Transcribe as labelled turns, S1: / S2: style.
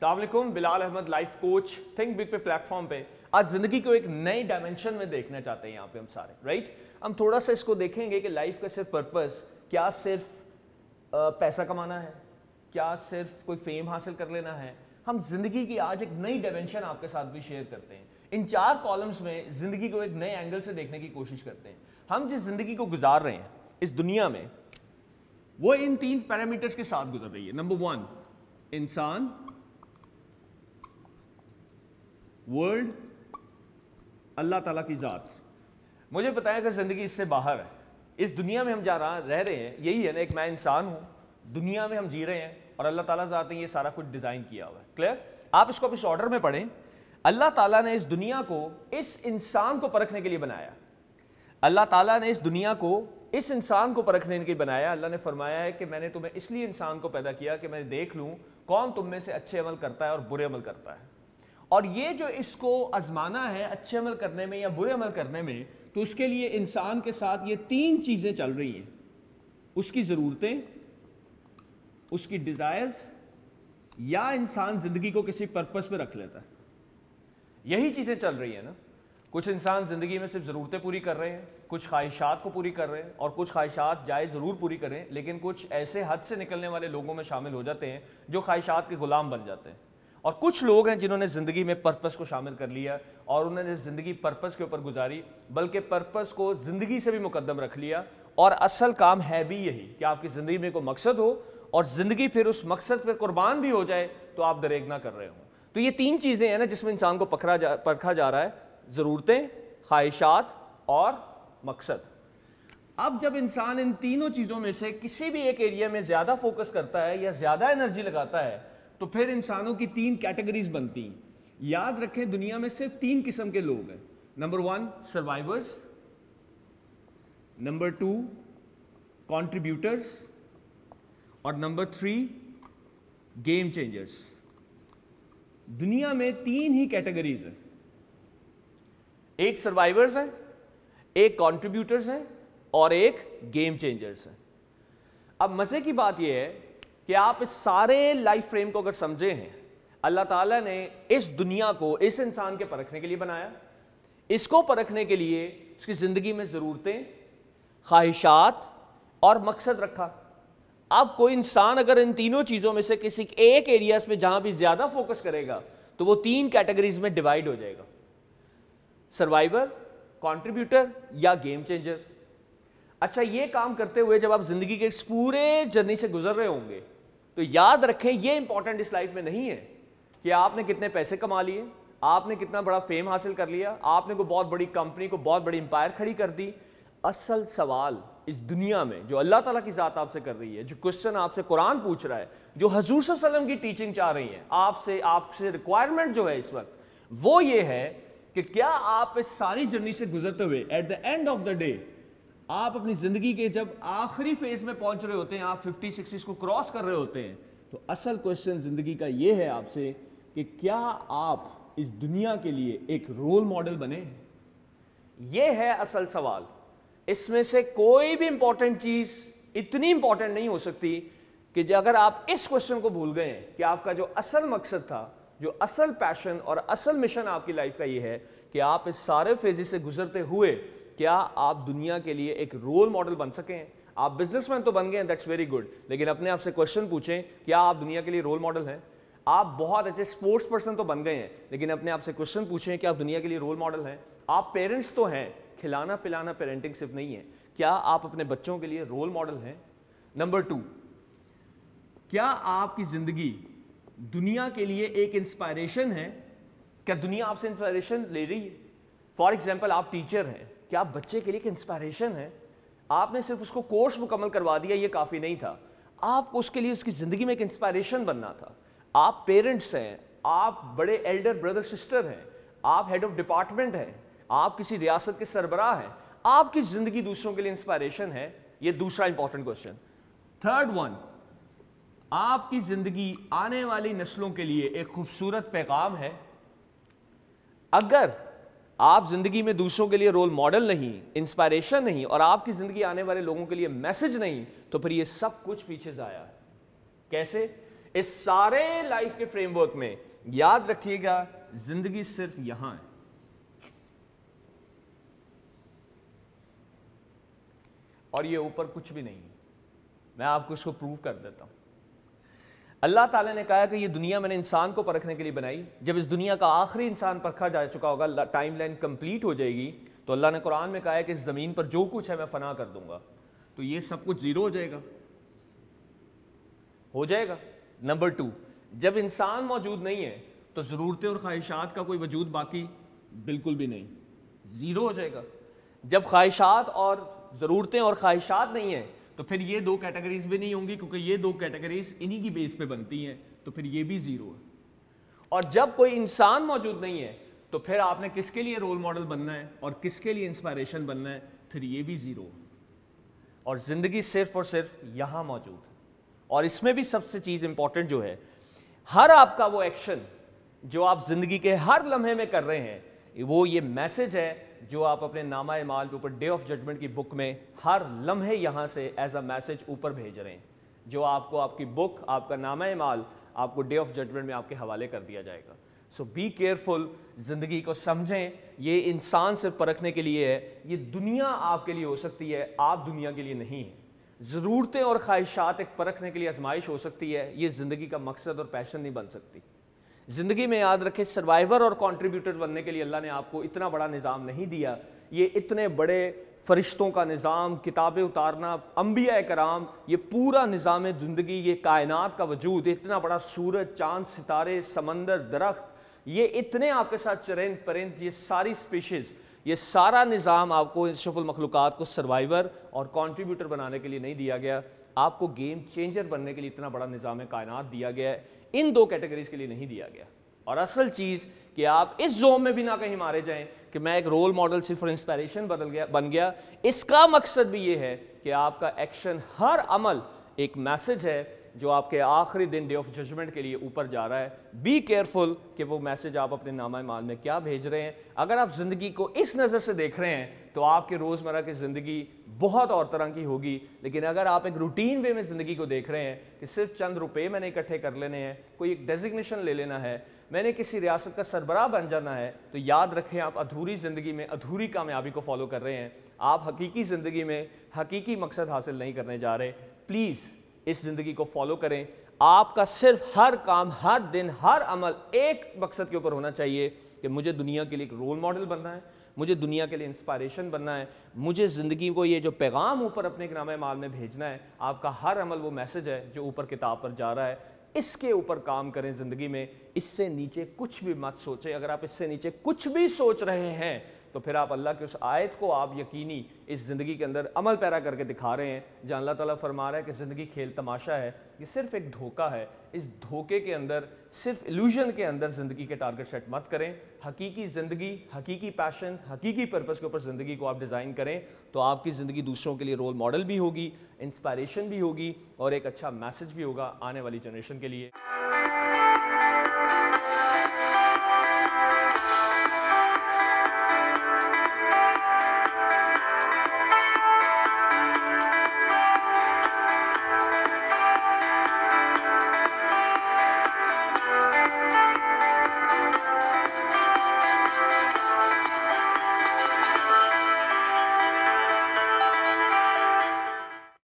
S1: सलामकुम Bilal Ahmad life coach think big पे platform पे आज जिंदगी को एक नए डायमेंशन में देखना चाहते हैं यहाँ पे हम सारे राइट हम थोड़ा सा इसको देखेंगे कि लाइफ का सिर्फ पर्पस क्या सिर्फ पैसा कमाना है क्या सिर्फ कोई फेम हासिल कर लेना है हम जिंदगी की आज एक नई डायमेंशन आपके साथ भी शेयर करते हैं इन चार कॉलम्स में जिंदगी को एक नए एंगल से देखने की कोशिश करते हैं हम जिस जिंदगी को गुजार रहे हैं इस दुनिया में वो इन तीन पैरामीटर्स के साथ गुजर रही है नंबर वन इंसान वर्ल्ड अल्लाह ताला की ज़ात मुझे बताया अगर ज़िंदगी इससे बाहर है इस दुनिया में हम जा रहा रह रहे हैं यही है ना एक मैं इंसान हूँ दुनिया में हम जी रहे हैं और अल्लाह ताला ज़ात ने ये सारा कुछ डिज़ाइन किया हुआ है क्लियर आप इसको इस ऑर्डर में पढ़ें अल्लाह ताला ने इस दुनिया को इस इंसान को परखने के लिए बनाया अल्लाह ताला ने इस दुनिया को इस इंसान को परखने के लिए बनाया अल्लाह ने फरमाया है कि मैंने तुम्हें इसलिए इंसान को पैदा किया कि मैं देख लूँ कौन तुम में से अच्छे अमल करता है और बुरे अमल करता है और ये जो इसको आजमाना है अच्छे अमल करने में या बुरे अमल करने में तो उसके लिए इंसान के साथ ये तीन चीज़ें चल रही हैं उसकी ज़रूरतें उसकी डिज़ायर्स या इंसान ज़िंदगी को किसी पर्पज़ पर रख लेता है यही चीज़ें चल रही हैं ना कुछ इंसान ज़िंदगी में सिर्फ ज़रूरतें पूरी कर रहे हैं कुछ ख्वाहिशात को पूरी कर रहे हैं और कुछ ख्वाहिशात जाए ज़रूर पूरी करें लेकिन कुछ ऐसे हद से निकलने वाले लोगों में शामिल हो जाते हैं जो ख्वाहिशात के ग़ुलाम बन जाते हैं और कुछ लोग हैं जिन्होंने ज़िंदगी में पर्पस को शामिल कर लिया और उन्होंने ज़िंदगी पर्पस के ऊपर गुजारी बल्कि पर्पस को ज़िंदगी से भी मुकदम रख लिया और असल काम है भी यही कि आपकी ज़िंदगी में कोई मकसद हो और ज़िंदगी फिर उस मकसद पर कुर्बान भी हो जाए तो आप दरेग ना कर रहे हो तो ये तीन चीज़ें हैं ना जिसमें इंसान को पकड़ा जा परखा जा रहा है ज़रूरतें ख्वाहिशात और मकसद अब जब इंसान इन तीनों चीज़ों में से किसी भी एक एरिया में ज़्यादा फोकस करता है या ज़्यादा एनर्जी लगाता है तो फिर इंसानों की तीन कैटेगरीज बनती हैं याद रखें दुनिया में सिर्फ तीन किस्म के लोग हैं number one survivors number two contributors और नंबर थ्री गेम चेंजर्स दुनिया में तीन ही कैटेगरीज हैं एक सर्वाइवर्स हैं एक कॉन्ट्रीब्यूटर्स हैं और एक गेम चेंजर्स हैं अब मज़े की बात यह है कि आप इस सारे लाइफ फ्रेम को अगर समझे हैं अल्लाह ताला ने इस दुनिया को इस इंसान के परखने के लिए बनाया इसको परखने के लिए उसकी ज़िंदगी में ज़रूरतें ख्वाहिशात और मकसद रखा अब कोई इंसान अगर इन तीनों चीज़ों में से किसी एक एरियाज में जहाँ भी ज़्यादा फोकस करेगा तो वो तीन कैटेगरीज में डिवाइड हो जाएगा सर्वाइवर कंट्रीब्यूटर या गेम चेंजर अच्छा ये काम करते हुए जब आप ज़िंदगी के इस पूरे जर्नी से गुजर रहे होंगे तो याद रखें ये इंपॉर्टेंट इस लाइफ में नहीं है कि आपने कितने पैसे कमा लिए आपने कितना बड़ा फेम हासिल कर लिया आपने को बहुत बड़ी कंपनी को बहुत बड़ी एम्पायर खड़ी कर दी असल सवाल इस दुनिया में जो अल्लाह ताला की ज़ात आपसे कर रही है जो क्वेश्चन आपसे कुरान पूछ रहा है जो हजूर वसलम की टीचिंग चाह रही है आपसे आपसे रिक्वायरमेंट जो है इस वक्त वो ये है कि क्या आप इस सारी जर्नी से गुजरते हुए at the end of the day आप अपनी ज़िंदगी के जब आखिरी फेज में पहुंच रहे होते हैं आप फिफ्टी सिक्सटीज़ को क्रॉस कर रहे होते हैं तो असल क्वेश्चन ज़िंदगी का ये है आपसे कि क्या आप इस दुनिया के लिए एक रोल मॉडल बने ये है असल सवाल इसमें से कोई भी इंपॉर्टेंट चीज़ इतनी इंपॉर्टेंट नहीं हो सकती कि अगर आप इस क्वेश्चन को भूल गए कि आपका जो असल मकसद था जो असल पैशन और असल मिशन आपकी लाइफ का ये है कि आप इस सारे फेजेस से गुजरते हुए क्या आप दुनिया के लिए एक रोल मॉडल बन सके हैं आप बिजनेसमैन तो बन गए हैं दैट्स वेरी गुड लेकिन अपने आप से क्वेश्चन पूछें क्या आप दुनिया के लिए रोल मॉडल हैं आप बहुत अच्छे स्पोर्ट्स पर्सन तो बन गए हैं लेकिन अपने आप से क्वेश्चन पूछें कि आप दुनिया के लिए रोल मॉडल हैं आप पेरेंट्स तो हैं खिलाना पिलाना पेरेंटिंग सिर्फ नहीं है क्या आप अपने बच्चों के लिए रोल मॉडल हैं नंबर टू क्या आपकी ज़िंदगी दुनिया के लिए एक इंस्पायरेशन है क्या दुनिया आपसे इंस्पायरेशन ले रही है फॉर एग्जाम्पल आप टीचर हैं कि आप बच्चे के लिए एक इंस्पायरेशन है आपने सिर्फ उसको कोर्स मुकम्मल करवा दिया ये काफ़ी नहीं था आपको उसके लिए उसकी ज़िंदगी में एक इंस्पायरेशन बनना था आप पेरेंट्स हैं आप बड़े एल्डर ब्रदर सिस्टर हैं आप हेड ऑफ डिपार्टमेंट हैं आप किसी रियासत के सरबराह हैं आपकी ज़िंदगी दूसरों के लिए इंस्पायरेशन है ये दूसरा इंपॉर्टेंट क्वेश्चन थर्ड वन आपकी ज़िंदगी आने वाली नस्लों के लिए एक खूबसूरत पैगाम है अगर आप जिंदगी में दूसरों के लिए रोल मॉडल नहीं इंस्पायरेशन नहीं और आपकी जिंदगी आने वाले लोगों के लिए मैसेज नहीं तो फिर ये सब कुछ पीछे जाया है कैसे इस सारे लाइफ के फ्रेमवर्क में याद रखिएगा जिंदगी सिर्फ यहां है और ये ऊपर कुछ भी नहीं मैं आपको इसको प्रूव कर देता हूं अल्लाह ताला ने कहा कि ये दुनिया मैंने इंसान को परखने के लिए बनाई जब इस दुनिया का आखिरी इंसान परखा जा चुका होगा टाइम लाइन कम्प्लीट हो जाएगी तो अल्लाह ने कुरान में कहा है कि इस ज़मीन पर जो कुछ है मैं फना कर दूंगा तो ये सब कुछ ज़ीरो हो जाएगा हो जाएगा नंबर टू जब इंसान मौजूद नहीं है तो ज़रूरतें और ख्वाहिशात का कोई वजूद बाकी बिल्कुल भी नहीं ज़ीरो हो जाएगा जब ख्वाहिशात और ज़रूरतें और ख्वाहिशात नहीं हैं तो फिर ये दो कैटेगरीज भी नहीं होंगी क्योंकि ये दो कैटेगरीज इन्हीं की बेस पे बनती हैं तो फिर ये भी जीरो है और जब कोई इंसान मौजूद नहीं है तो फिर आपने किसके लिए रोल मॉडल बनना है और किसके लिए इंस्पायरेशन बनना है फिर ये भी जीरो और जिंदगी सिर्फ और सिर्फ यहां मौजूद है और इसमें भी सबसे चीज इंपॉर्टेंट जो है हर आपका वो एक्शन जो आप जिंदगी के हर लम्हे में कर रहे हैं वो ये मैसेज है जो आप अपने नामा माल के ऊपर डे ऑफ जजमेंट की बुक में हर लम्हे यहाँ से एज अ मैसेज ऊपर भेज रहे हैं जो आपको आपकी बुक आपका नामा माल आपको डे ऑफ जजमेंट में आपके हवाले कर दिया जाएगा सो बी केयरफुल ज़िंदगी को समझें ये इंसान सिर्फ परखने के लिए है ये दुनिया आपके लिए हो सकती है आप दुनिया के लिए नहीं है ज़रूरतें और ख्वाहिशात एक परखने के लिए आजमाइश हो सकती है ये ज़िंदगी का मकसद और पैशन नहीं बन सकती ज़िंदगी में याद रखें सर्वाइवर और कॉन्ट्रीब्यूटर बनने के लिए अल्लाह ने आपको इतना बड़ा निज़ाम नहीं दिया ये इतने बड़े फरिश्तों का निज़ाम किताबें उतारना अम्बिया कराम ये पूरा निज़ाम ज़िंदगी ये कायनात का वजूद इतना बड़ा सूरज चांद सितारे समंदर दरख्त ये इतने आपके साथ चरेंद परेंद ये सारी स्पीशीज़ ये सारा निज़ाम आपको इस शफुल मखलूक़ात को सर्वाइवर और कॉन्ट्रीब्यूटर बनाने के लिए नहीं दिया गया आपको गेम चेंजर बनने के लिए इतना बड़ा निज़ाम कायनात दिया गया है इन दो कैटेगरीज के लिए नहीं दिया गया और असल चीज़ कि आप इस जोम में भी ना कहीं मारे जाएं कि मैं एक रोल मॉडल सिर्फ इंस्पायरेशन बदल गया बन गया इसका मकसद भी ये है कि आपका एक्शन हर अमल एक मैसेज है जो आपके आखिरी दिन डे ऑफ जजमेंट के लिए ऊपर जा रहा है बी केयरफुल कि वो मैसेज आप अपने नामा माल में क्या भेज रहे हैं अगर आप ज़िंदगी को इस नज़र से देख रहे हैं तो आपके रोज़मर्रा की ज़िंदगी बहुत और तरह की होगी लेकिन अगर आप एक रूटीन वे में ज़िंदगी को देख रहे हैं कि सिर्फ चंद रुपये मैंने इकट्ठे कर लेने हैं कोई एक डेजिग्नेशन ले लेना है मैंने किसी रियासत का सरबराह बन जाना है तो याद रखें आप अधूरी ज़िंदगी में अधूरी कामयाबी को फॉलो कर रहे हैं आप हकीकी ज़िंदगी में हकीकी मकसद हासिल नहीं करने जा रहे प्लीज़ इस ज़िंदगी को फॉलो करें आपका सिर्फ हर काम हर दिन हर अमल एक मकसद के ऊपर होना चाहिए कि मुझे दुनिया के लिए एक रोल मॉडल बनना है मुझे दुनिया के लिए इंस्पायरेशन बनना है मुझे ज़िंदगी को ये जो पैगाम ऊपर अपने नाम माल में भेजना है आपका हर अमल वो मैसेज है जो ऊपर किताब पर जा रहा है इसके ऊपर काम करें ज़िंदगी में इससे नीचे कुछ भी मत सोचें अगर आप इससे नीचे कुछ भी सोच रहे हैं तो फिर आप अल्लाह की उस आयत को आप यकीनी इस ज़िंदगी के अंदर अमल पैरा करके दिखा रहे हैं जहाँ अल्लाह ताला फरमा रहा है कि ज़िंदगी खेल तमाशा है ये सिर्फ एक धोखा है इस धोखे के अंदर सिर्फ इल्यूजन के अंदर ज़िंदगी के टारगेट सेट मत करें हकीकी ज़िंदगी हकीकी पैशन हकीकी पर्पज़ के ऊपर ज़िंदगी को आप डिज़ाइन करें तो आपकी ज़िंदगी दूसरों के लिए रोल मॉडल भी होगी इंस्पायरेशन भी होगी और एक अच्छा मैसेज भी होगा आने वाली जनरेशन के लिए